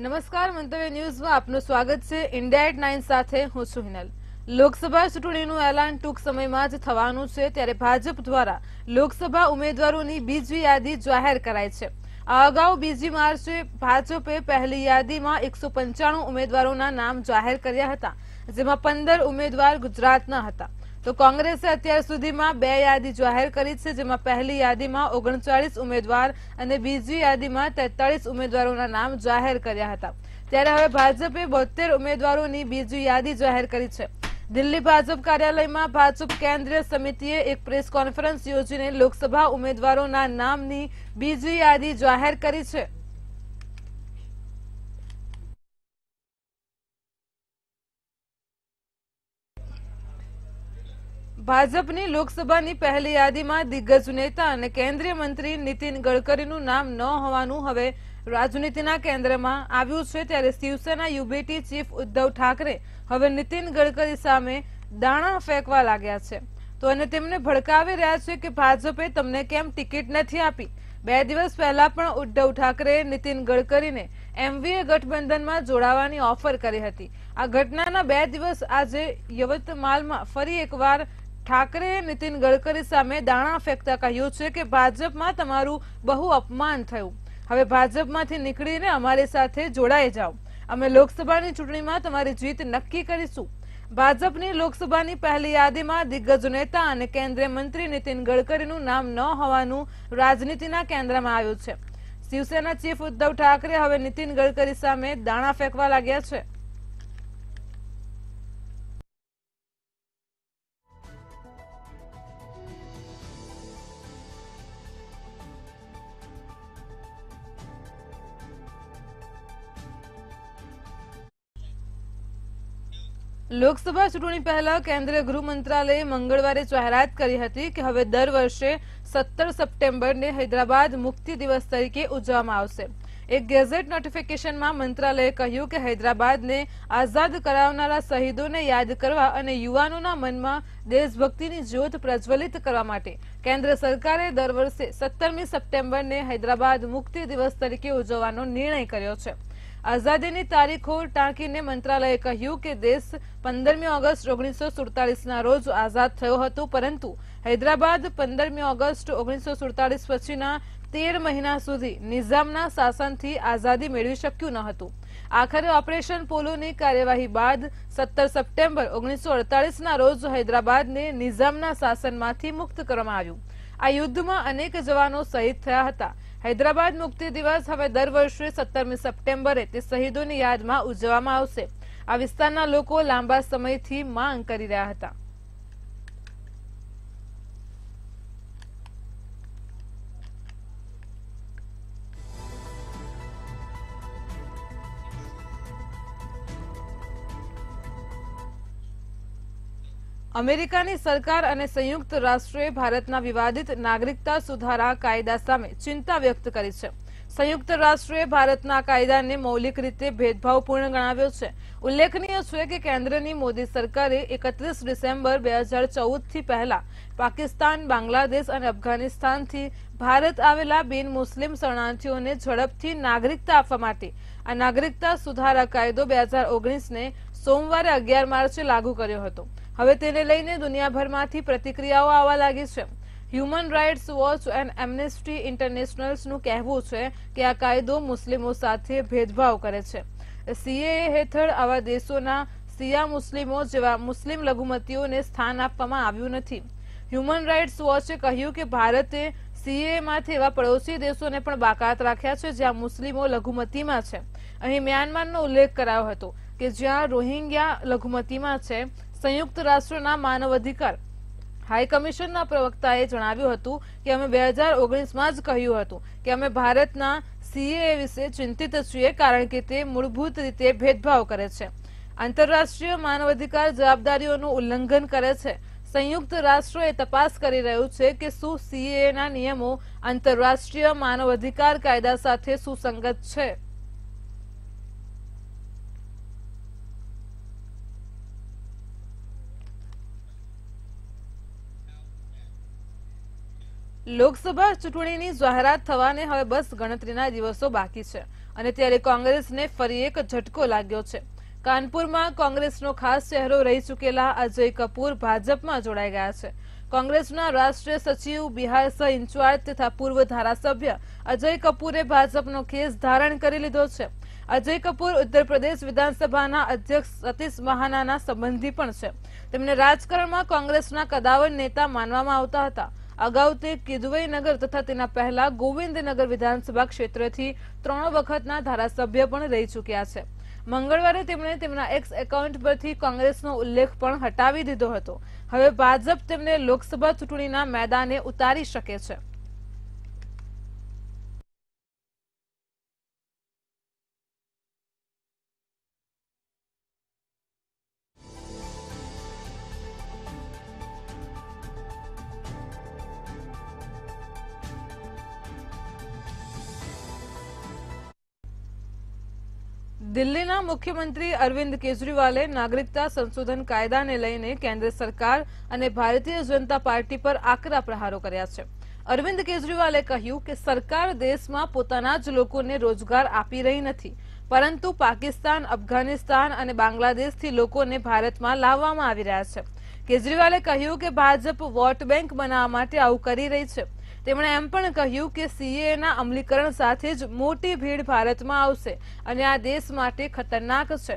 નમસ્કાર મંતવ્ય ન્યૂઝમાં આપનું સ્વાગત છે ઇન્ડિયા એટ નાઇન સાથે હું છું હિનલ લોકસભા ચૂંટણીનું એલાન ટૂંક સમયમાં જ થવાનું છે ત્યારે ભાજપ દ્વારા લોકસભા ઉમેદવારોની બીજી યાદી જાહેર કરાઈ છે આ અગાઉ બીજી માર્ચે ભાજપે પહેલી યાદીમાં એકસો પંચાણું ઉમેદવારોના નામ જાહેર કર્યા હતા જેમાં પંદર ઉમેદવાર ગુજરાતના હતા તો કોંગ્રેસે અત્યાર સુધીમાં બે યાદી જાહેર કરી છે જેમાં પહેલી યાદીમાં ઓગણચાળીસ ઉમેદવાર અને બીજી યાદીમાં તેતાળીસ ઉમેદવારોના નામ જાહેર કર્યા હતા ત્યારે હવે ભાજપે બોતેર ઉમેદવારોની બીજી યાદી જાહેર કરી છે દિલ્હી ભાજપ કાર્યાલયમાં ભાજપ કેન્દ્રીય સમિતિએ એક પ્રેસ કોન્ફરન્સ યોજીને લોકસભા ઉમેદવારોના નામની બીજી યાદી જાહેર કરી છે ભાજપની લોકસભાની પહેલી યાદીમાં દિગ્ગજ નેતા અને કેન્દ્રીય મંત્રી નીતિન ગડકરીનું નામ ન હોવાનું હવે રાજનીતિના કેન્દ્રમાં આવ્યું છે ત્યારે શિવસેના યુબીટી ચીફ ઉદ્ધવ ઠાકરે હવે નીતિન ગડકરી સામે દાણા ફેંકવા લાગ્યા છે તો અને તેમને ભડકાવી રહ્યા છે કે ભાજપે તમને કેમ ટિકિટ નથી આપી બે દિવસ પહેલા પણ ઉદ્ધવ ઠાકરે નીતિન ગડકરીને એમવીએ ગઠબંધનમાં જોડાવાની ઓફર કરી હતી આ ઘટનાના બે દિવસ આજે યવતમાલમાં ફરી એકવાર ઠાકરે નીતિન ગડકરી સામે દાણા ફેંકતા કહ્યું છે કે ભાજપમાં તમારું બહુ અપમાન થયું હવે ભાજપમાંથી નીકળીને અમારી સાથે જોડાઈ જાઓ અમે લોકસભાની ચૂંટણીમાં તમારી જીત નક્કી કરીશું ભાજપની લોકસભાની પહેલી યાદીમાં દિગ્ગજ નેતા અને કેન્દ્રીય મંત્રી નીતિન ગડકરીનું નામ ન હોવાનું રાજનીતિના કેન્દ્રમાં આવ્યું છે શિવસેના ચીફ ઉદ્ધવ ઠાકરે હવે નીતિન ગડકરી સામે દાણા ફેંકવા લાગ્યા છે લોકસભા ચૂંટણી પહેલા કેન્દ્રીય ગૃહ મંત્રાલયે મંગળવારે જાહેરાત કરી હતી કે હવે દર વર્ષે સત્તર સપ્ટેમ્બરને હૈદરાબાદ મુક્તિ દિવસ તરીકે ઉજવવામાં આવશે એક ગેઝેટ નોટિફિકેશનમાં મંત્રાલયે કહ્યું કે હૈદરાબાદને આઝાદ કરાવનારા શહીદોને યાદ કરવા અને યુવાનોના મનમાં દેશભક્તિની જ્યોત પ્રજ્વલિત કરવા માટે કેન્દ્ર સરકારે દર વર્ષે સત્તરમી સપ્ટેમ્બરને હૈદરાબાદ મુક્તિ દિવસ તરીકે ઉજવવાનો નિર્ણય કર્યો છે આઝાદીની તારીખો ટાંકીને મંત્રાલયે કહ્યું કે દેશ પંદરમી ઓગસ્ટ ઓગણીસો સુડતાલીસના રોજ આઝાદ થયો હતો પરંતુ હૈદરાબાદ પંદરમી ઓગસ્ટ ઓગણીસો સુડતાલીસ પછીના તેર મહિના સુધી નિઝામના શાસનથી આઝાદી મેળવી શક્યું ન હતું આખરે ઓપરેશન પોલોની કાર્યવાહી બાદ સત્તર સપ્ટેમ્બર ઓગણીસો અડતાલીસના રોજ હૈદરાબાદને નિઝામના શાસનમાંથી મુક્ત કરવામાં આવ્યું આ યુદ્ધમાં અનેક જવાનો શહીદ થયા હતા હૈદરાબાદ મુક્તિ દિવસ હવે દર વર્ષે સત્તરમી સપ્ટેમ્બરે તે શહીદોની યાદમાં ઉજવવામાં આવશે આ વિસ્તારના લોકો લાંબા સમયથી માંગ કરી રહ્યા હતા અમેરિકાની સરકાર અને સંયુક્ત રાષ્ટ્રોએ ભારતના વિવાદિત નાગરિકતા સુધારા કાયદા સામે ચિંતા વ્યક્ત કરી છે સંયુક્ત રાષ્ટ્રોએ ભારતના કાયદાને મૌલિક રીતે ભેદભાવપૂર્ણ ગણાવ્યો છે ઉલ્લેખનીય છે કે કેન્દ્રની મોદી સરકારે એકત્રીસ ડિસેમ્બર બે હજાર ચૌદથી પહેલા પાકિસ્તાન બાંગ્લાદેશ અને અફઘાનિસ્તાનથી ભારત આવેલા બિન મુસ્લિમ શરણાર્થીઓને ઝડપથી નાગરિકતા આપવા માટે આ નાગરિકતા સુધારા કાયદો બે હજાર ઓગણીસને સોમવારે અગિયાર માર્ચે લાગુ કર્યો હતો હવે તેને લઈને દુનિયાભરમાંથી પ્રતિક્રિયાઓ આવવા લાગી છે Human Rights Watch and Amnesty ઇન્ટરનેશનલ્સનું કહેવું છે કે આ કાયદો મુસ્લિમો સાથે ભેદભાવ કરે છે સીએએ હેઠળ આવા દેશોના સિયા મુસ્લિમો જેવા મુસ્લિમ લઘુમતીઓને સ્થાન આપવામાં આવ્યું નથી હ્યુમન રાઇટ્સ વોચે કહ્યું કે ભારતે સીએમાંથી એવા પડોશી દેશોને પણ બાકાત રાખ્યા છે જ્યાં મુસ્લિમો લઘુમતીમાં છે અહીં મ્યાનમારનો ઉલ્લેખ કરાયો હતો કે જ્યાં રોહિંગ્યા લઘુમતીમાં છે સંયુક્ત રાષ્ટ્રના માનવ અધિકાર હાઈ કમિશનના પ્રવક્તાએ જણાવ્યું હતું કે અમે બે હજાર ઓગણીસમાં જ કહ્યું હતું કે અમે ભારતના સીએ વિશે ચિંતિત છીએ કારણ કે તે મૂળભૂત રીતે ભેદભાવ કરે છે આંતરરાષ્ટ્રીય માનવ અધિકાર જવાબદારીઓનું ઉલ્લંઘન કરે છે સંયુક્ત એ તપાસ કરી રહ્યું છે કે શું સીએના નિયમો આંતરરાષ્ટ્રીય માનવ અધિકાર કાયદા સાથે સુસંગત છે લોકસભા ચૂંટણીની જાહેરાત થવાને હવે બસ ગણતરીના દિવસો બાકી છે અને ત્યારે કોંગ્રેસને ફરી એક ઝટકો લાગ્યો છે કાનપુરમાં કોંગ્રેસનો ખાસ ચહેરો રહી ચૂકેલા અજય કપૂર ભાજપમાં જોડાઈ ગયા છે કોંગ્રેસના રાષ્ટ્રીય સચિવ બિહાર સહ ઇન્ચાર્જ તથા પૂર્વ ધારાસભ્ય અજય કપૂરે ભાજપનો કેસ ધારણ કરી લીધો છે અજય કપૂર ઉત્તર પ્રદેશ વિધાનસભાના અધ્યક્ષ સતીશ મહાનાના સંબંધી પણ છે તેમને રાજકારણમાં કોંગ્રેસના કદાવર નેતા માનવામાં આવતા હતા અગાઉ તે કિદવઈનગર તથા તેના પહેલા ગોવિંદનગર વિધાનસભા ક્ષેત્રથી ત્રણ વખતના ધારાસભ્ય પણ રહી ચૂક્યા છે મંગળવારે તેમણે તેમના એક્સ એકાઉન્ટ પરથી કોંગ્રેસનો ઉલ્લેખ પણ હટાવી દીધો હતો હવે ભાજપ તેમને લોકસભા ચૂંટણીના મેદાને ઉતારી શકે છે દિલ્હીના મુખ્યમંત્રી અરવિંદ કેજરીવાલે નાગરિકતા સંશોધન કાયદાને લઈને કેન્દ્ર સરકાર અને ભારતીય જનતા પાર્ટી પર આકરા પ્રહારો કર્યા છે અરવિંદ કેજરીવાલે કહ્યું કે સરકાર દેશમાં પોતાના જ લોકોને રોજગાર આપી રહી નથી પરંતુ પાકિસ્તાન અફઘાનિસ્તાન અને બાંગ્લાદેશથી લોકોને ભારતમાં લાવવામાં આવી રહ્યા છે કેજરીવાલે કહ્યું કે ભાજપ વોટ બેંક બનાવવા માટે આવું કરી રહી છે તેમણે એમ પણ કહ્યું કે સીએના અમલીકરણ સાથે જ મોટી ભીડ ભારતમાં આવશે અને આ દેશ માટે ખતરનાક છે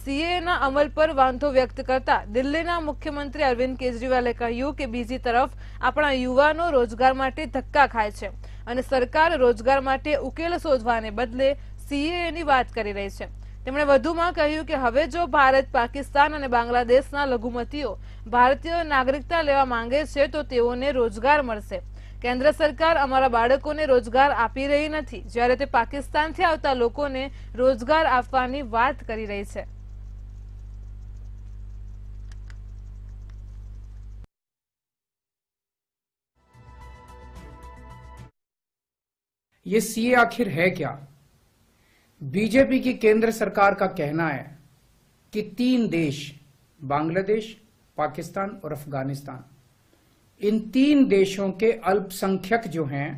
સીએના અમલ પર વાંધો વ્યક્ત કરતા દિલ્હીના મુખ્યમંત્રી અરવિંદ કેજરીવાલે કહ્યું કે બીજી તરફ આપણા યુવાનો રોજગાર માટે ધક્કા ખાય છે અને સરકાર રોજગાર માટે ઉકેલ શોધવાને બદલે સીએની વાત કરી રહી છે તેમણે વધુમાં કહ્યું કે હવે જો ભારત પાકિસ્તાન અને બાંગ્લાદેશના લઘુમતીઓ ભારતીય નાગરિકતા લેવા માંગે છે તો તેઓને રોજગાર મળશે केंद्र सरकार अमरा बा रोजगार आप रही नहीं जयरे पाकिस्तान थी आता रोजगार आप रही है ये सीए आखिर है क्या बीजेपी की केंद्र सरकार का कहना है कि तीन देश बांग्लादेश पाकिस्तान और अफगानिस्तान इन तीन देशों के अल्पसंख्यक जो हैं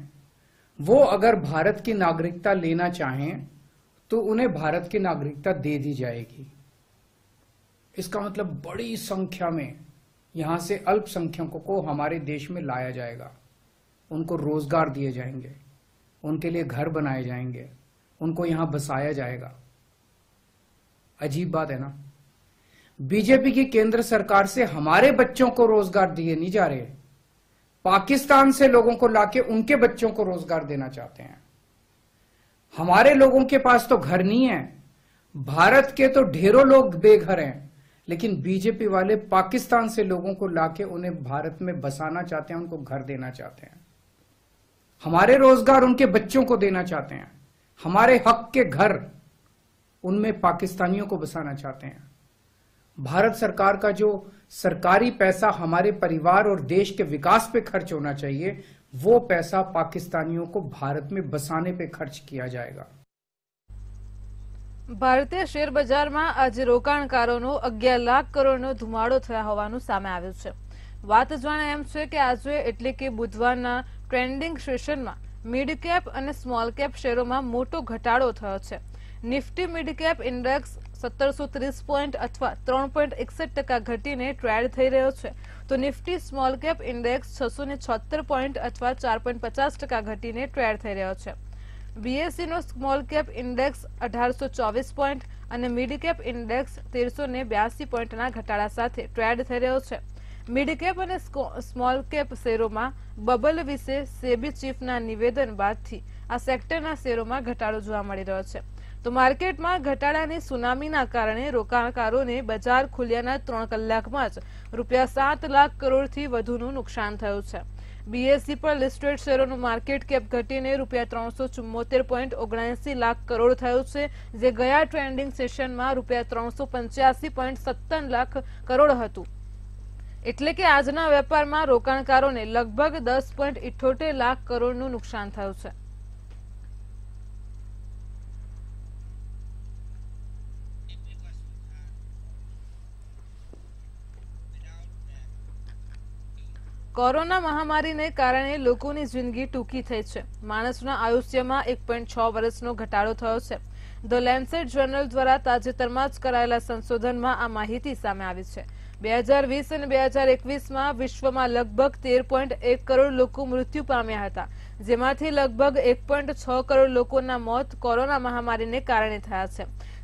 वो अगर भारत की नागरिकता लेना चाहें तो उन्हें भारत की नागरिकता दे दी जाएगी इसका मतलब बड़ी संख्या में यहां से अल्पसंख्यकों को हमारे देश में लाया जाएगा उनको रोजगार दिए जाएंगे उनके लिए घर बनाए जाएंगे उनको यहां बसाया जाएगा अजीब बात है ना बीजेपी की केंद्र सरकार से हमारे बच्चों को रोजगार दिए नहीं जा रहे पाकिस्तान से लोगों को लाके उनके बच्चों को रोजगार देना चाहते हैं हमारे लोगों के पास तो घर नहीं है भारत के तो ढेरों लोग बेघर हैं लेकिन बीजेपी वाले पाकिस्तान से लोगों को लाके उन्हें भारत में बसाना चाहते हैं उनको घर देना चाहते हैं हमारे रोजगार उनके बच्चों को देना चाहते हैं हमारे हक के घर उनमें पाकिस्तानियों को बसाना चाहते हैं भारत सरकार का जो सरकारी पैसा हमारे परिवार और देश के विकास पे खर्च होना चाहिए वो पैसा पाकिस्तानियों को भारत में बसाने पे खर्च किया जाएगा ભારતીય શેર બજારમાં આજે રોકાણકારોનો અગિયાર લાખ કરોડનો ધુમાડો થયા હોવાનું સામે આવ્યું છે વાત જાણે એમ છે કે આજે એટલે કે બુધવારના ટ્રેન્ડિંગ સેશનમાં મિડ કેપ અને સ્મોલ કેપ શેરોમાં મોટો ઘટાડો થયો છે નિફ્ટી મિડ કેપ ઇન્ડેક્સ સત્તરસો ત્રીસ પોઈન્ટ અથવા ત્રણ પોઈન્ટ એકસઠ ટકા ઘટીને ટ્રેડ થઈ રહ્યો છે તો નિફ્ટી સ્મોલ કેપ ઇન્ડેક્સ છસો ને પોઈન્ટ અથવા ચાર પોઈન્ટ પચાસ ટકા ઘટીને ટ્રેડ થઈ રહ્યો છે બીએસસીનો e સ્મોલ કેપ ઇન્ડેક્સ અઢારસો ચોવીસ પોઈન્ટ અને મિડ ઇન્ડેક્સ તેરસો બ્યાસી પોઈન્ટના ઘટાડા સાથે ટ્રેડ થઈ રહ્યો છે મિડ કેપ અને સ્મોલ કેપ શેરોમાં બબલ વિશે સેબી ચીફના નિવેદન બાદથી આ સેક્ટરના શેરોમાં ઘટાડો જોવા મળી રહ્યો છે તો માર્કેટમાં ઘટાડાની સુનામીના કારણે રોકાણકારોને બજાર ખુલ્યાના ત્રણ કલાકમાં જ રૂપિયા સાત લાખ કરોડથી વધુનું નુકસાન થયું છે બીએસસી e પર લિસ્ટેડ શેરોનું માર્કેટ કેપ ઘટીને રૂપિયા ત્રણસો ચુમ્મોતેર પોઈન્ટ ઓગણસી લાખ કરોડ થયું છે જે ગયા ટ્રેન્ડિંગ સેશનમાં રૂપિયા ત્રણસો પંચ્યાસી પોઈન્ટ સત્તર લાખ કરોડ હતું એટલે કે આજના વેપારમાં રોકાણકારોને લગભગ દસ પોઈન્ટ ઇઠોતેર લાખ કરોડનું નુકસાન થયું છે કોરોના મહામારીને કારણે લોકોની જિંદગી ટૂંકી થઈ છે માણસના આયુષ્યમાં એક પોઈન્ટ છ વર્ષનો ઘટાડો થયો છે ધ લેન્સેટ જર્નલ દ્વારા તાજેતરમાં જ કરાયેલા સંશોધનમાં આ માહિતી સામે આવી છે બે હજાર વીસ અને બે હજાર એકવીસમાં વિશ્વમાં લગભગ તેર પોઈન્ટ એક કરોડ લોકો મૃત્યુ પામ્યા હતા જેમાંથી લગભગ એક પોઈન્ટ છ કરોડ લોકોના મોત કોરોના મહામારીને કારણે થયા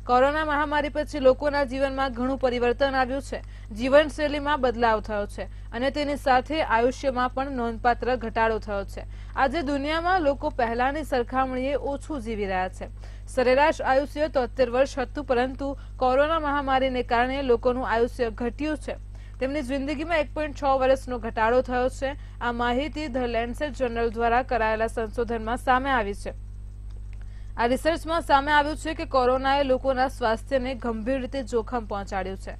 છે કોરોના મહામારી પછી લોકોના જીવનમાં ઘણું પરિવર્તન આવ્યું છે જીવનશૈલીમાં બદલાવ થયો છે અને તેની સાથે આયુષ્યમાં પણ નોંધપાત્ર ઘટાડો થયો છે આજે દુનિયામાં લોકો પહેલાની સરખામણીએ ઓછું જીવી રહ્યા છે સરેરાશ આયુષ્ય તોતેર વર્ષ હતું પરંતુ કોરોના મહામારીને કારણે લોકોનું આયુષ્ય ઘટ્યું છે તેમની જિંદગીમાં એક પોઈન્ટ છ વર્ષનો ઘટાડો થયો છે આ માહિતી ધ લેન્ડસેટ જનરલ દ્વારા કરાયેલા સંશોધનમાં સામે આવી છે આ રિસર્ચમાં સામે આવ્યું છે કે કોરોનાએ લોકોના સ્વાસ્થ્યને ગંભીર રીતે જોખમ પહોંચાડ્યું છે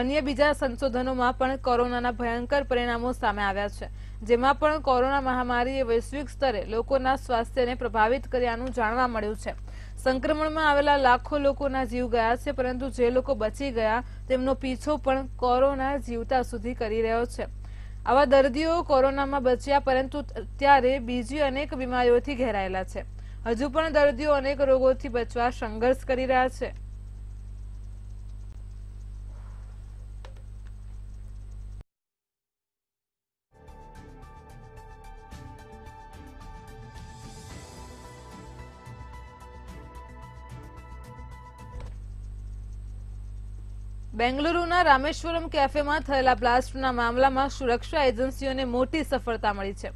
અન્ય બીજા સંશોધનોમાં પણ કોરોનાના ભયંકર પરિણામો સામે આવ્યા છે જેમાં પણ કોરોના મહામારીએ વૈશ્વિક સ્તરે લોકોના સ્વાસ્થ્યને પ્રભાવિત કર્યાનું જાણવા મળ્યું છે સંક્રમણમાં આવેલા લાખો લોકોના જીવ ગયા છે પરંતુ જે લોકો બચી ગયા તેમનો પીછો પણ કોરોના જીવતા સુધી કરી રહ્યો છે આવા દર્દીઓ કોરોનામાં બચ્યા પરંતુ અત્યારે બીજી અનેક બીમારીઓથી ઘેરાયેલા છે હજુ પણ દર્દીઓ અનેક રોગોથી બચવા સંઘર્ષ કરી રહ્યા છે બેંગલુરુના રામેશ્વરમ કેફેમાં થયેલા બ્લાસ્ટના મામલામાં સુરક્ષા એજન્સીઓને મોટી સફળતા મળી છે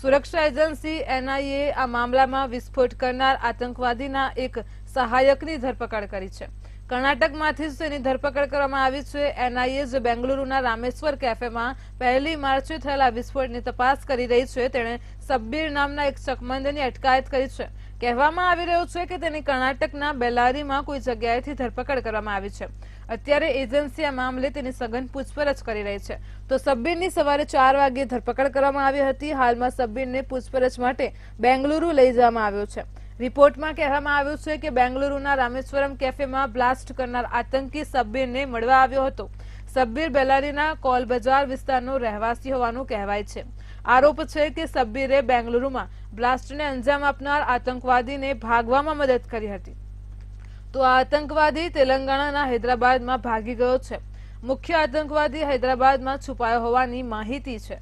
સુરક્ષા એજન્સી એનઆઈએ આ મામલામાં વિસ્ફોટ કરનાર આતંકવાદીના એક સહાયકની ધરપકડ કરી છે કર્ણાટકમાંથી જ તેની ધરપકડ કરવામાં આવી છે એનઆઈએ જે બેંગલુરુના રામેશ્વર કેફેમાં પહેલી માર્ચે થયેલા વિસ્ફોટની તપાસ કરી રહી છે તેણે સબ્બીર નામના એક ચકમંદની અટકાયત કરી છે કહેવામાં આવી રહ્યું છે કે તેની કર્ણાટકના બેલારીમાં કોઈ જગ્યાએથી ધરપકડ કરવામાં આવી છે અત્યારે એજન્સી આ મામલે તેની સઘન પૂછપરછ કરી રહી છે તો સબ્બીરની સવારે ચાર વાગે ધરપકડ કરવામાં આવી હતી હાલમાં સબ્બીરને પૂછપરછ માટે બેંગલુરુ લઈ જવામાં આવ્યો છે રિપોર્ટમાં કહેવામાં આવ્યું છે કે બેંગલુરુના રામેશ્વરમ કેફેમાં બ્લાસ્ટ કરનાર આતંકી સબ્બીરને મળવા આવ્યો હતો સબ્બીર બેલારીના કોલ બજાર વિસ્તારનો રહેવાસી હોવાનું કહેવાય છે આરોપ છે કે સબ્બીરે બેંગલુરુમાં બ્લાસ્ટને અંજામ આપનાર આતંકવાદીને ભાગવામાં મદદ કરી હતી તો આ આતંકવાદી તેલંગાણાના હૈદરાબાદમાં ભાગી ગયો છે મુખ્ય આતંકવાદી હૈદરાબાદમાં છુપાયો હોવાની માહિતી છે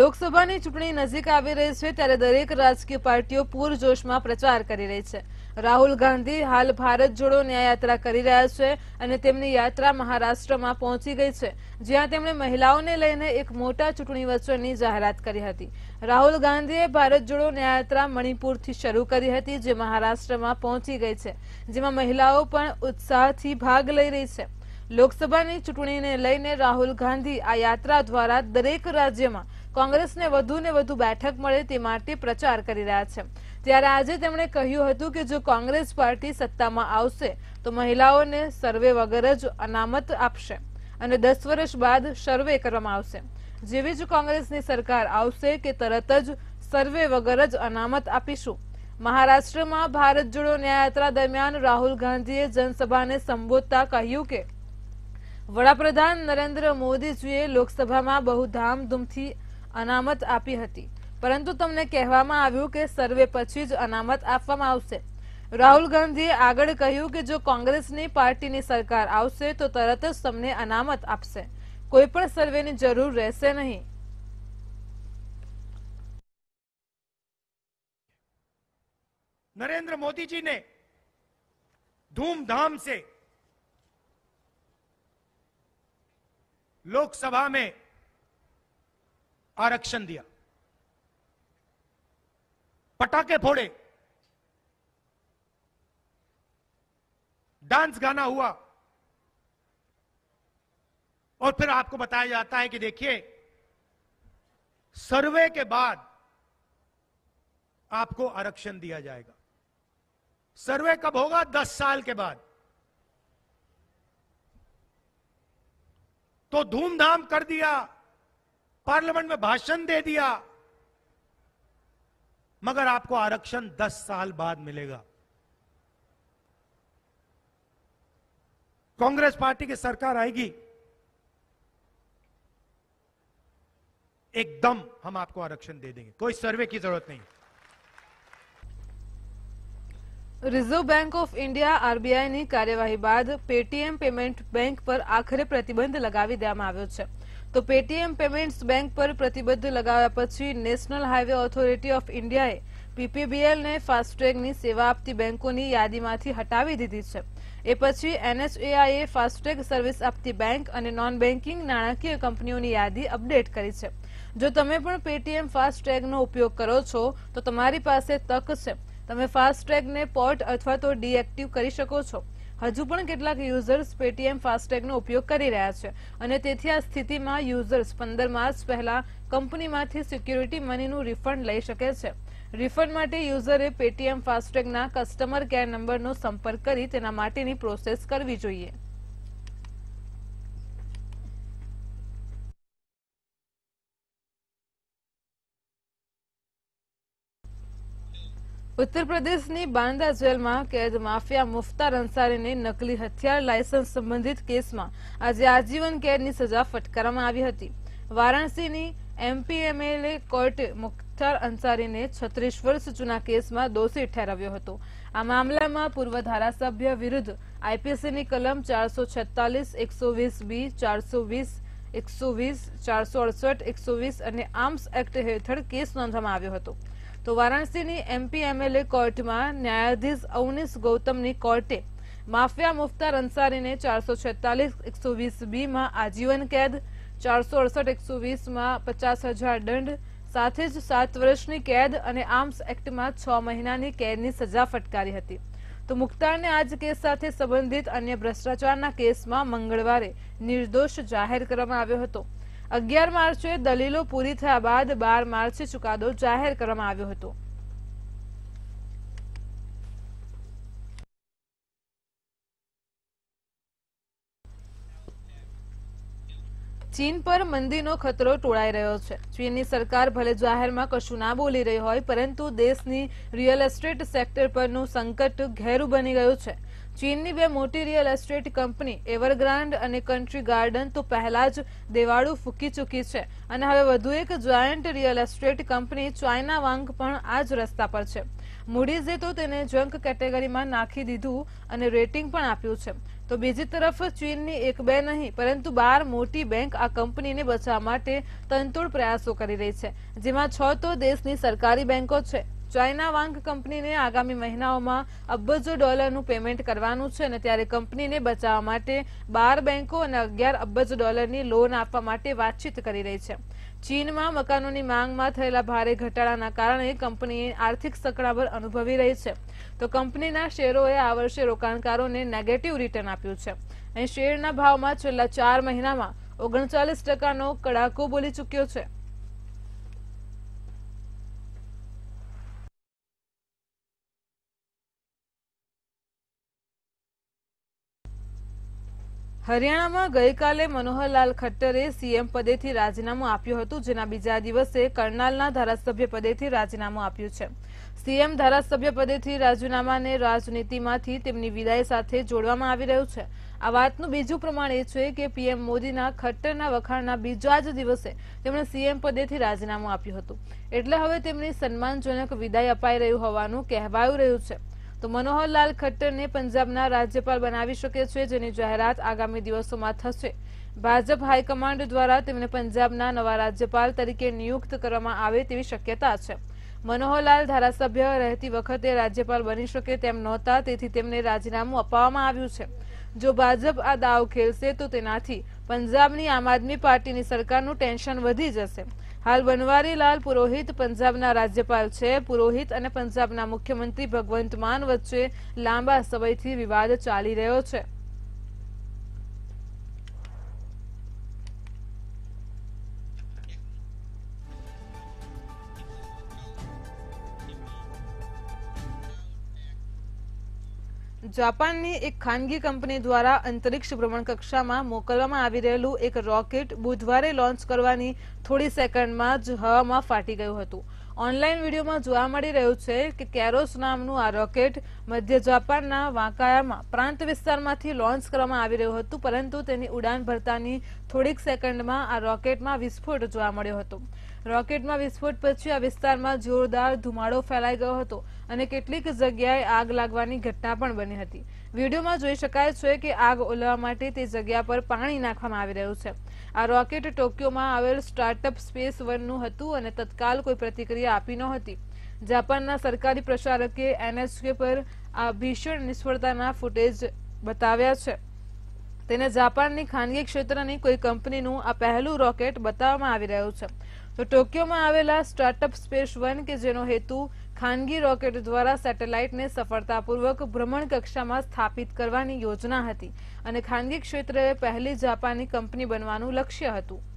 લોકસભાની ચૂંટણી નજીક આવી રહી છે ત્યારે દરેક રાજકીય પાર્ટીઓ પૂરજોશમાં પ્રચાર કરી રહી છે રાહુલ ગાંધી હાલ ભારત જોડો ન્યાયયાત્રા કરી રહ્યા છે અને તેમની યાત્રા મહારાષ્ટ્રમાં પહોંચી ગઈ છે જ્યાં તેમણે મહિલાઓને લઈને એક મોટા ચૂંટણી વચ્ચેની જાહેરાત કરી હતી રાહુલ ગાંધીએ ભારત જોડો ન્યાયાત્રા મણિપુરથી શરૂ કરી હતી જે મહારાષ્ટ્રમાં પહોંચી ગઈ છે જેમાં મહિલાઓ પણ ઉત્સાહથી ભાગ લઈ રહી છે લોકસભાની ચૂંટણીને લઈને રાહુલ ગાંધી આ યાત્રા દ્વારા દરેક રાજ્યમાં કોંગ્રેસને વધુ ને વધુ બેઠક મળે તે માટે પ્રચાર કરી રહ્યા છે ત્યારે આજે તેમણે કહ્યું હતું કે જો કોંગ્રેસ પાર્ટી સત્તામાં આવશે તો મહિલાઓને સર્વે વગર જ અનામત આપશે અને દસ વર્ષ બાદ સર્વે કરવામાં આવશે જેવી જ કોંગ્રેસની સરકાર આવશે કે તરત જ સર્વે વગર જ અનામત આપીશું મહારાષ્ટ્રમાં ભારત જોડો ન્યાયયાત્રા દરમિયાન રાહુલ ગાંધીએ જનસભાને સંબોધતા કહ્યું કે વડાપ્રધાન નરેન્દ્ર મોદીજીએ લોકસભામાં બહુ ધામધૂમથી अनामतapi હતી પરંતુ તમને કહેવામાં આવ્યું કે સર્વે પછી જ અનામત આપવામાં આવશે રાહુલ ગાંધીએ આગળ કહ્યું કે જો કોંગ્રેસની પાર્ટીની સરકાર આવશે તો તરત જ તમને અનામત આપશે કોઈ પણ સર્વેની જરૂર રહેશે નહીં નરેન્દ્ર મોદીજીને ધૂમધામથી લોકસભામાં आरक्षण दिया पटाखे फोड़े डांस गाना हुआ और फिर आपको बताया जाता है कि देखिए सर्वे के बाद आपको आरक्षण दिया जाएगा सर्वे कब होगा दस साल के बाद तो धूमधाम कर दिया पार्लियामेंट में भाषण दे दिया मगर आपको आरक्षण 10 साल बाद मिलेगा कांग्रेस पार्टी की सरकार आएगी एकदम हम आपको आरक्षण दे देंगे कोई सर्वे की जरूरत नहीं Reserve Bank of India RBI ने कार्यवाही बाद पेटीएम पेमेंट बैंक पर પ્રતિબંધ प्रतिबंध लगा दिया તો પેટીએમ પેમેન્ટ્સ બેંક પર પ્રતિબંધ લગાવ્યા પછી નેશનલ હાઇવે ઓથોરિટી ઓફ ઇન્ડિયાએ પીપીબીએલને ફાસ્ટ્રેગની સેવા આપતી બેંકોની યાદીમાંથી હટાવી દીધી છે એ પછી એનએસએઆઈએ ફાસ્ટ્રેગ સર્વિસ આપતી બેંક અને નોન બેન્કિંગ નાણાકીય કંપનીઓની યાદી અપડેટ કરી છે જો તમે પણ પેટીએમ ફાસ્ટટેગનો ઉપયોગ કરો છો તો તમારી પાસે તક છે તમે ફાસ્ટ્રેગને પોર્ટ અથવા તો ડીએક્ટિવ કરી શકો છો હજુ પણ કેટલાક યુઝર્સ પેટીએમ ફાસ્ટેગનો ઉપયોગ કરી રહ્યા છે અને તેથી આ સ્થિતિમાં યુઝર્સ પંદર માર્ચ પહેલા કંપનીમાંથી સિક્યુરિટી મનીનું રિફંડ લઈ શકે છે રિફંડ માટે યુઝરે પેટીએમ ફાસ્ટેગના કસ્ટમર કેર નંબરનો સંપર્ક કરી તેના માટેની પ્રોસેસ કરવી જોઈએ ઉત્તર પ્રદેશની બાંદા જેલમાં કેદ માફિયા મુફ્તાર અંસારીને નકલી હથિયાર લાયસન્સ સંબંધિત કેસમાં આજે આજીવન કેદની સજા ફટકારવામાં આવી હતી વારાણસીની એમપીએમએલએ કોર્ટે મુખ્તાર અંસારીને છત્રીસ વર્ષ જૂના કેસમાં દોષી ઠેરાવ્યો હતો આ મામલામાં પૂર્વ ધારાસભ્ય વિરુદ્ધ આઈપીસીની કલમ ચારસો છેતાલીસ એકસો વીસ બી ચારસો વીસ એકસો વીસ ચારસો અડસઠ એકસો વીસ અને આર્મ્સ એક્ટ હેઠળ કેસ નોંધવામાં આવ્યો હતો તો વારાણસીની એમપી એમએલએ કોર્ટમાં ન્યાયાધીશ અવનીશ ગૌતમની કોર્ટે માફિયા મુફ્તાર અંસારીને ચારસો છેતાલીસ એકસો વીસ બીમાં આજીવન કેદ ચારસો અડસઠ એકસો વીસમાં પચાસ હજાર દંડ સાથે જ સાત વર્ષની કેદ અને આર્મ્સ એક્ટમાં છ મહિનાની કેદની સજા ફટકારી હતી તો મુખ્તારને આજ કેસ સાથે સંબંધિત અન્ય ભ્રષ્ટાચારના કેસમાં મંગળવારે નિર્દોષ જાહેર કરવામાં આવ્યો હતો અગિયાર માર્ચે દલીલો પૂરી થયા બાદ બાર માર્ચે ચુકાદો જાહેર કરવામાં આવ્યો હતો ચીન પર મંદીનો ખતરો ટોળાઈ રહ્યો છે ચીનની સરકાર ભલે જાહેરમાં કશું ના બોલી રહી હોય પરંતુ દેશની રિયલ એસ્ટેટ સેક્ટર પરનું સંકટ ઘેરું બની ગયું છે ચીનની બે મોટી રિયલ એસ્ટેટ કંપની એવરગ્રાન્ડ અને કન્ટ્રી ગાર્ડન તો પહેલા જ દેવાળું ફૂકી ચૂકી છે અને હવે વધુ એક giant real estate company China વાંગ પણ આ જ રસ્તા પર છે મૂડીઝે તો તેને જંક કેટેગરીમાં નાખી દીધું અને રેટિંગ પણ આપ્યું છે તો બીજી તરફ ચીનની એક બે નહીં પરંતુ બાર મોટી બેંક આ કંપનીને બચાવવા માટે તંતોડ પ્રયાસો કરી રહી છે જેમાં છ તો દેશની સરકારી બેંકો છે ચાઇના વાંક કંપનીને આગામી મહિનાઓમાં અબજો ડોલરનું પેમેન્ટ કરવાનું છે અને ત્યારે કંપનીને બચાવવા માટે બાર બેંકો અને અગિયાર અબજ ડોલરની લોન આપવા માટે વાતચીત કરી રહી છે ચીનમાં મકાનોની માંગમાં થયેલા ભારે ઘટાડાના કારણે કંપનીએ આર્થિક સકળાવર અનુભવી રહી છે તો કંપનીના શેરોએ આ વર્ષે રોકાણકારોને નેગેટિવ રિટર્ન આપ્યું છે અહીં શેરના ભાવમાં છેલ્લા ચાર મહિનામાં ઓગણચાલીસ ટકાનો કડાકો બોલી ચૂક્યો છે હરિયાણામાં ગઈકાલે મનોહરલાલ ખટ્ટરે સીએમ પદેથી રાજીનામું આપ્યું હતું જેના બીજા દિવસે કરનાલના ધારાસભ્ય પદેથી રાજીનામું આપ્યું છે સીએમ ધારાસભ્ય પદેથી રાજીનામાને રાજનીતિમાંથી તેમની વિદાય સાથે જોડવામાં આવી રહ્યું છે આ વાતનું બીજું પ્રમાણ એ છે કે પીએમ મોદીના ખટ્ટરના વખાણના બીજા જ દિવસે તેમણે સીએમ પદેથી રાજીનામું આપ્યું હતું એટલે હવે તેમની સન્માનજનક વિદાય અપાઈ રહ્યું હોવાનું કહેવાયું રહ્યું છે તો મનોહરલાલ ખટ્ટરને પંજાબના રાજ્યપાલ બનાવી શકે છે જેની જાહેરાત આગામી દિવસોમાં થશે ભાજપ હાઈકમાન્ડ દ્વારા તેમને પંજાબના નવા રાજ્યપાલ તરીકે નિયુક્ત કરવામાં આવે તેવી શક્યતા છે મનોહરલાલ ધારાસભ્ય રહેતી વખતે રાજ્યપાલ બની શકે તેમ નહોતા તેથી તેમને રાજીનામું અપાવવામાં આવ્યું છે જો ભાજપ આ દાવ ખેલશે તો તેનાથી પંજાબની આમ આદમી પાર્ટીની સરકારનું ટેન્શન વધી જશે હાલ બનવારીલાલ પુરોહિત પંજાબના રાજ્યપાલ છે પુરોહિત અને પંજાબના મુખ્યમંત્રી ભગવંત માન વચ્ચે લાંબા સમયથી વિવાદ ચાલી રહ્યો છે જાપાનની એક ખાનગી કંપની દ્વારા અંતરિક્ષ ભ્રમણ કક્ષામાં મોકલવામાં આવી રહેલું એક રોકેટ બુધવારે લોન્ચ કરવાની થોડી સેકન્ડમાં જ હવામાં ફાટી ગયું હતું ઓનલાઈન વિડીયોમાં જોવા મળી રહ્યું છે કે કેરોસ નામનું આ રોકેટ મધ્ય જાપાનના વાંકાયામાં પ્રાંત વિસ્તારમાંથી લોન્ચ કરવામાં આવી રહ્યું હતું પરંતુ તેની ઉડાન ભરતાની થોડીક સેકન્ડમાં આ રોકેટમાં વિસ્ફોટ જોવા મળ્યો હતો રોકેટમાં વિસ્ફોટ પછી આ વિસ્તારમાં જોરદાર ધુમાડો ફેલાઈ ગયો હતો અને કેટલીક જગ્યાએ આગ લાગવાની ઘટના પણ બની હતી વિડીયોમાં જોઈ શકાય છે કે આગ ઓલવા માટે તે જગ્યા પર પાણી નાખવામાં આવી રહ્યું છે આ રોકેટ ટોક્યોમાં આવેલ સ્ટાર્ટઅપ સ્પેસ વનનું હતું અને તત્કાલ કોઈ પ્રતિક્રિયા આપી નહોતી જાપાનના સરકારી પ્રસારકે એનએચકે પર આ ભીષણ નિષ્ફળતાના ફૂટેજ બતાવ્યા છે તેને જાપાનની ખાનગી ક્ષેત્રની કોઈ કંપનીનું આ પહેલું રોકેટ બતાવવામાં આવી રહ્યું છે તો ટોક્યોમાં આવેલા સ્ટાર્ટઅપ સ્પેસ વન કે જેનો હેતુ ખાનગી રોકેટ દ્વારા સેટેલાઇટને સફળતાપૂર્વક ભ્રમણ કક્ષામાં સ્થાપિત કરવાની યોજના હતી અને ખાનગી ક્ષેત્રે પહેલી જાપાની કંપની બનવાનું લક્ષ્ય હતું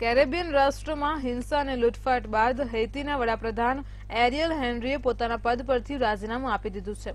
કેરેબિયન રાષ્ટ્રમાં હિંસા અને લૂંટફાટ બાદ હૈતીના વડાપ્રધાન એરિયલ હેનરીએ પોતાના પદ પરથી રાજીનામું આપી દીધું છે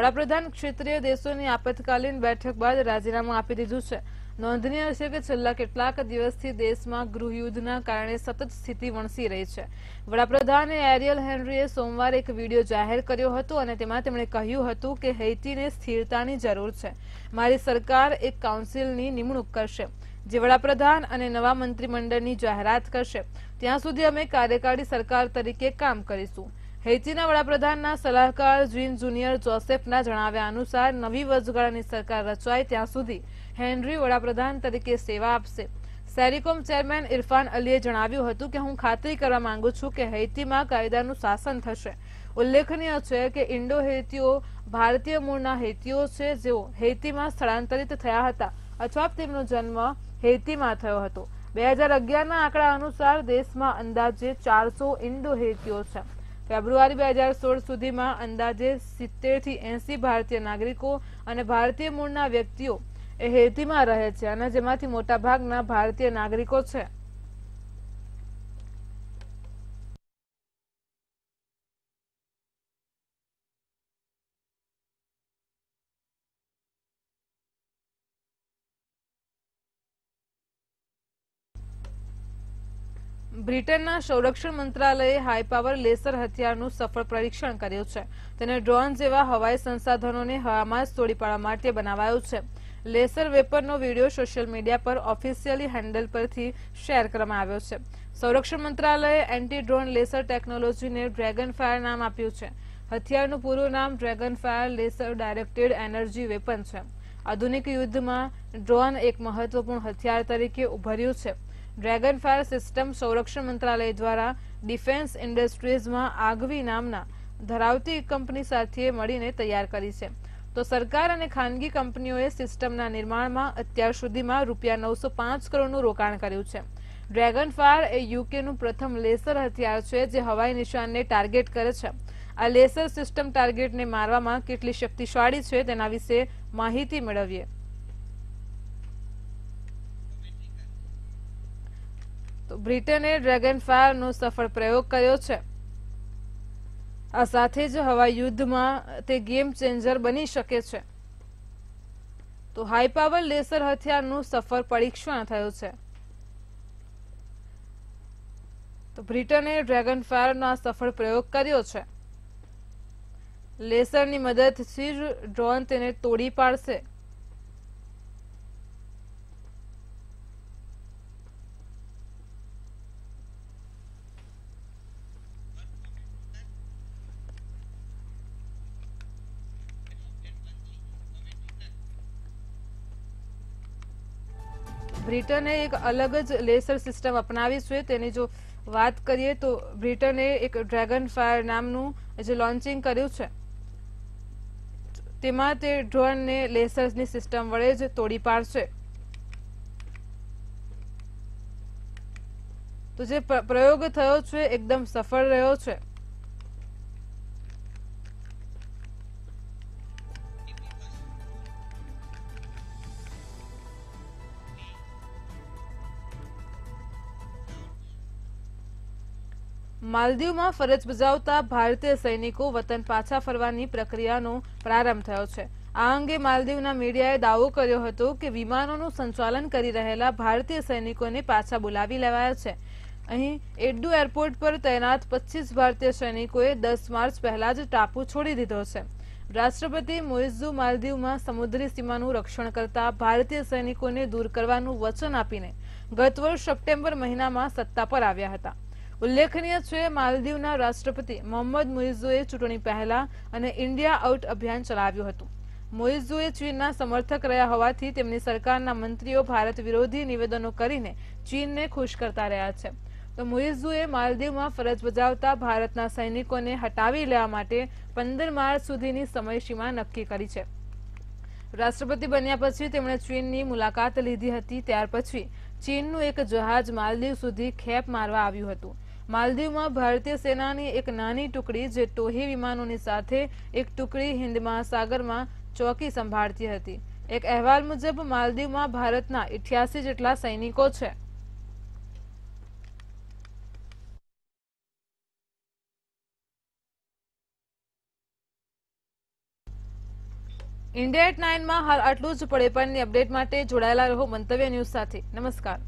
વડાપ્રધાન ક્ષેત્રીય દેશોની આપતકાલીન બેઠક બાદ રાજીનામું આપી દીધું છે નોંધનીય છે કે છેલ્લા કેટલાક દિવસથી દેશમાં ગૃહયુદ્ધના કારણે સતત સ્થિતિ વણસી રહી છે વડાપ્રધાન એરિયલ હેનરીએ સોમવારે એક વિડીયો જાહેર કર્યો હતો અને તેમાં તેમણે કહ્યું હતું કે હૈતીને સ્થિરતાની જરૂર છે મારી સરકાર એક કાઉન્સિલની નિમણૂક કરશે જે વડાપ્રધાન અને નવા મંત્રીમંડળની જાહેરાત કરશે ત્યાં સુધી અમે કાર્યકારી સરકાર તરીકે કામ કરીશું હૈતીના વડાપ્રધાનના સલાહકાર જીન જુનિયર જોસેફના જણાવ્યા અનુસાર નવી વચગાળાની સરકાર રચાય ત્યાં સુધી હેનરી વડાપ્રધાન તરીકે સેવા આપશે સેરિકોમ ચેરમેન ઇરફાન અલીએ જણાવ્યું હતું કે હું ખાતરી કરવા માંગુ છું કે હૈતીમાં કાયદાનું શાસન થશે ઉલ્લેખનીય છે કે ઇન્ડો હૈતીઓ ભારતીય મૂળના હૈતીઓ છે જેઓ હૈતીમાં સ્થળાંતરિત થયા હતા અથવા તેમનો જન્મ હેતીમાં થયો હતો બે હજાર અગિયારના આંકડા અનુસાર દેશમાં અંદાજે ચારસો ઇન્ડો હેતીઓ છે ફેબ્રુઆરી બે હજાર સોળ સુધીમાં અંદાજે સિત્તેરથી એંસી ભારતીય નાગરિકો અને ભારતીય મૂળના વ્યક્તિઓ એ હેતીમાં રહે છે અને જેમાંથી મોટાભાગના ભારતીય નાગરિકો છે બ્રિટનના સંરક્ષણ મંત્રાલયે હાઈ પાવર લેસર હથિયારનું સફળ પરીક્ષણ કર્યું છે તેને ડ્રોન જેવા હવાઈ સંસાધનોને હવામાં તોડી પાડવા માટે બનાવાયું છે લેસર વેપનનો વિડીયો સોશિયલ મીડિયા પર ઓફિશિયલી હેન્ડલ પરથી શેર કરવામાં આવ્યો છે સંરક્ષણ મંત્રાલયે એન્ટી ડ્રોન લેસર ટેકનોલોજીને ડ્રેગન ફાયર નામ આપ્યું છે હથિયારનું પૂરું નામ Dragon Fire laser directed energy weapon છે આધુનિક યુદ્ધમાં ડ્રોન એક મહત્વપૂર્ણ હથિયાર તરીકે ઉભર્યું છે ડ્રેગન ફાયર સિસ્ટમ સંરક્ષણ મંત્રાલય દ્વારા ડિફેન્સ ઇન્ડસ્ટ્રીઝમાં આગવી નામના ધરાવતી કંપની સાથે મળીને તૈયાર કરી છે તો સરકાર અને ખાનગી કંપનીઓએ સિસ્ટમના નિર્માણમાં અત્યાર સુધીમાં રૂપિયા નવસો પાંચ કરોડનું રોકાણ કર્યું છે ડ્રેગન ફાયર એ યુકેનું પ્રથમ લેસર હથિયાર છે જે હવાઈ નિશાનને ટાર્ગેટ કરે છે આ લેસર સિસ્ટમ ટાર્ગેટને મારવામાં કેટલી શક્તિશાળી છે તેના વિશે માહિતી મેળવીએ તો બ્રિટને ડ્રેગન ફાયરનો સફળ પ્રયોગ કર્યો છે આ સાથે જ હવાઈ યુદ્ધમાં તે ગેમ ચેન્જર બની શકે છે તો હાઈ પાવર લેસર હથિયારનું સફળ પરીક્ષણ થયું છે તો બ્રિટને ડ્રેગન ફાયરનો આ સફળ પ્રયોગ કર્યો છે લેસરની મદદથી જ ડ્રોન તેને તોડી પાડશે બ્રિટને એક અલગ જ લેસર સિસ્ટમ અપનાવી છે તેની જો વાત કરીએ તો બ્રિટને એક ડ્રેગન ફાયર નામનું જે લોન્ચિંગ કર્યું છે તેમાં તે ડ્રોનને લેસર્સની સિસ્ટમ વડે જ તોડી પાડશે તો જે પ્રયોગ થયો છે એકદમ સફળ રહ્યો છે માલદીવમાં ફરજ બજાવતા ભારતીય સૈનિકો વતન પાછા ફરવાની પ્રક્રિયાનો પ્રારંભ થયો છે આ અંગે માલદીવના મીડિયાએ દાવો કર્યો હતો કે વિમાનોનું સંચાલન કરી રહેલા ભારતીય સૈનિકોને પાછા બોલાવી લેવાયા છે અહીં એડ્ડુ એરપોર્ટ પર તૈનાત પચીસ ભારતીય સૈનિકોએ દસ માર્ચ પહેલા જ ટાપુ છોડી દીધો છે રાષ્ટ્રપતિ મોઇઝુ માલદીવમાં સમુદ્રી સીમાનું રક્ષણ કરતા ભારતીય સૈનિકોને દૂર કરવાનું વચન આપીને ગત વર્ષ સપ્ટેમ્બર મહિનામાં સત્તા પર આવ્યા હતા ઉલ્લેખનીય છે માલદીવના રાષ્ટ્રપતિ મોહમ્મદ મુઇઝુએ ચૂંટણી પહેલા અને ઇન્ડિયા આઉટ અભિયાન ચલાવ્યું હતું મુઇઝુએ ચીનના સમર્થક રહ્યા હોવાથી તેમની સરકારના મંત્રીઓ ભારત વિરોધી નિવેદનો કરીને ચીનને ખુશ કરતા રહ્યા છે તો મુઇઝુએ માલદીવમાં ફરજ બજાવતા ભારતના સૈનિકોને હટાવી લેવા માટે પંદર માર્ચ સુધીની સમયસીમા નક્કી કરી છે રાષ્ટ્રપતિ બન્યા પછી તેમણે ચીનની મુલાકાત લીધી હતી ત્યાર પછી ચીનનું એક જહાજ માલદીવ સુધી ખેપ મારવા આવ્યું હતું માલદીવમાં ભારતીય સેનાની એક નાની ટુકડી જે ટોહી વિમાનોની સાથે એક ટુકડી હિન્દ મહાસાગરમાં ચોકી સંભાળતી હતી એક અહેવાલ મુજબ માલદીવમાં ભારતના ઇઠ્યાસી જેટલા સૈનિકો છે ઇન્ડિયા એટ નાઇનમાં હાલ આટલું જ પડે પણની અપડેટ માટે જોડાયેલા રહો મંતવ્ય ન્યૂઝ સાથે નમસ્કાર